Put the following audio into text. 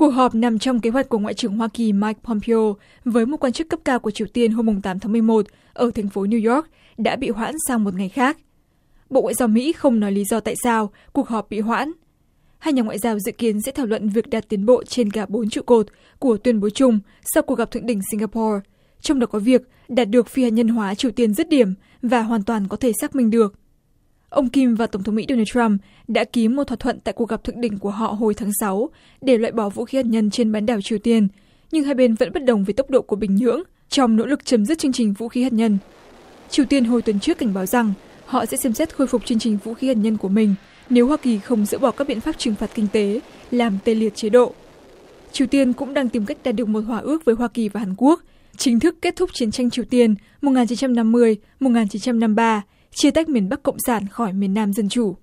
cuộc họp nằm trong kế hoạch của ngoại trưởng hoa kỳ Mike Pompeo với một quan chức cấp cao của triều tiên hôm mùng tám tháng mười một ở thành phố New York đã bị hoãn sang một ngày khác bộ ngoại giao mỹ không nói lý do tại sao cuộc họp bị hoãn hai nhà ngoại giao dự kiến sẽ thảo luận việc đạt tiến bộ trên cả bốn trụ cột của tuyên bố chung sau cuộc gặp thượng đỉnh singapore trong đó có việc đạt được phi hạt nhân hóa triều tiên dứt điểm và hoàn toàn có thể xác minh được ông kim và tổng thống mỹ Donald Trump đã ký một thỏa thuận tại cuộc gặp thượng đỉnh của họ hồi tháng sáu để loại bỏ vũ khí hạt nhân trên bán đảo triều tiên nhưng hai bên vẫn bất đồng về tốc độ của bình nhưỡng trong nỗ lực chấm dứt chương trình vũ khí hạt nhân triều tiên hồi tuần trước cảnh báo rằng họ sẽ xem xét khôi phục chương trình vũ khí hạt nhân của mình nếu hoa kỳ không dỡ bỏ các biện pháp trừng phạt kinh tế làm tê liệt chế độ triều tiên cũng đang tìm cách đạt được một hòa ước với hoa kỳ và hàn quốc chính thức kết thúc chiến tranh triều tiên 1950 1953 chia tách miền Bắc cộng sản khỏi miền Nam dân chủ